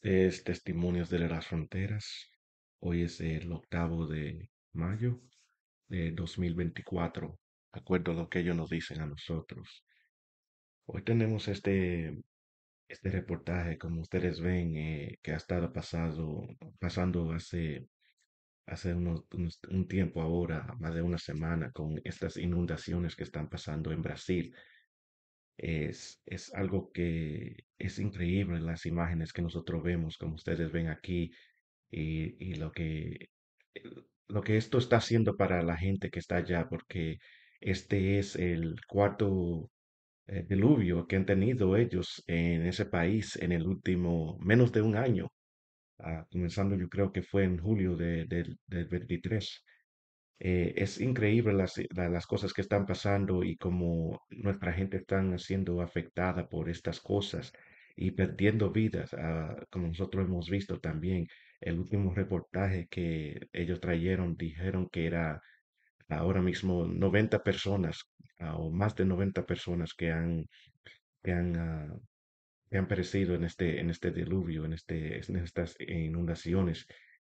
Este es Testimonios de las Fronteras. Hoy es el octavo de mayo de 2024, de acuerdo a lo que ellos nos dicen a nosotros. Hoy tenemos este, este reportaje, como ustedes ven, eh, que ha estado pasado, pasando hace, hace un tiempo ahora, más de una semana, con estas inundaciones que están pasando en Brasil es, es algo que es increíble las imágenes que nosotros vemos, como ustedes ven aquí, y, lo, que, lo que esto está haciendo para la gente que está allá, porque este es el cuarto eh, diluvio que han tenido ellos en ese país en el último, menos de un año, ah, comenzando yo creo que fue en julio del de, 23. Eh, es increíble las, las cosas que están pasando y cómo nuestra gente está siendo afectada por estas cosas y perdiendo vidas, ah, como nosotros hemos visto también. El último reportaje que ellos trajeron dijeron que era ahora mismo 90 personas ah, o más de 90 personas que han, que han, ah, que han perecido en este, en este diluvio, en este, en estas inundaciones.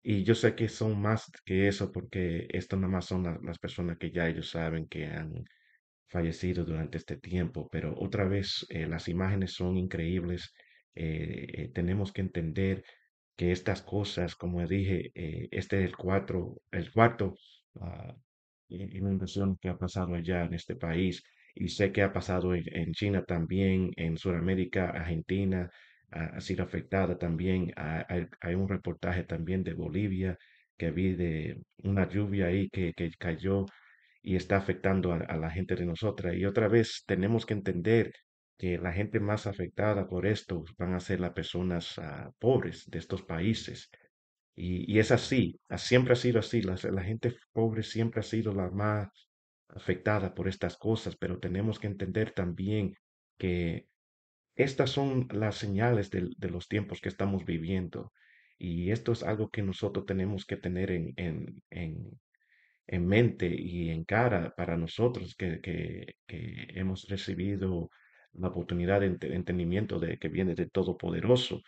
Y yo sé que son más que eso porque esto nada más son las personas que ya ellos saben que han fallecido durante este tiempo, pero otra vez eh, las imágenes son increíbles. Eh, eh, tenemos que entender que estas cosas, como dije, este es el el cuarto ah, inundación que ha pasado allá en este país y sé que ha pasado en, en China también, en Sudamérica, Argentina ha, sido afectada también. Hay, un reportaje también de Bolivia que vi de una lluvia ahí que, que cayó y está afectando a, la gente de nosotras. Y otra vez tenemos que entender que la gente más afectada por esto van a ser las personas ah, pobres de estos países. Y, es así, ah, siempre ha sido así, la, gente pobre siempre ha sido la más afectada por estas cosas, pero tenemos que entender también que estas son las señales de, los tiempos que estamos viviendo y esto es algo que nosotros tenemos que tener en, en, en, mente y en cara para nosotros que, que, hemos recibido la oportunidad de entendimiento de que viene de Todopoderoso.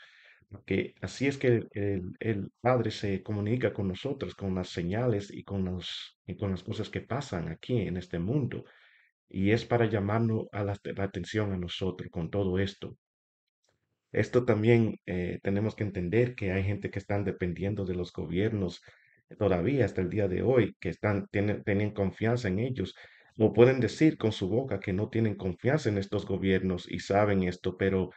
Porque así es que el, Padre se comunica con nosotros, con las señales y con, los, y con las cosas que pasan aquí en este mundo y es para llamarnos a la, atención a nosotros con todo esto. Esto también eh, tenemos que entender que hay gente que están dependiendo de los gobiernos todavía hasta el día de hoy, que están, tienen, confianza en ellos. No pueden decir con su boca que no tienen confianza en estos gobiernos y saben esto, pero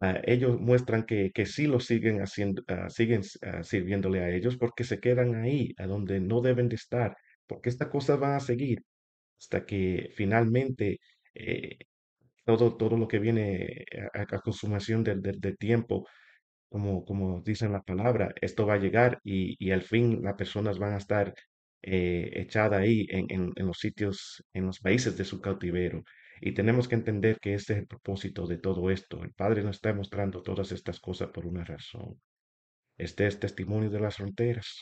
ah, ellos muestran que, que, sí lo siguen haciendo, ah, siguen ah, sirviéndole a ellos porque se quedan ahí, a donde no deben de estar, porque esta cosa va a seguir hasta que finalmente eh, todo, todo lo que viene a, consumación del, tiempo, como, como dicen la palabra esto va a llegar y, y al fin las personas van a estar eh, echadas ahí en, en, los sitios, en los países de su cautivero. Y tenemos que entender que este es el propósito de todo esto. El Padre nos está mostrando todas estas cosas por una razón. Este es testimonio de las fronteras.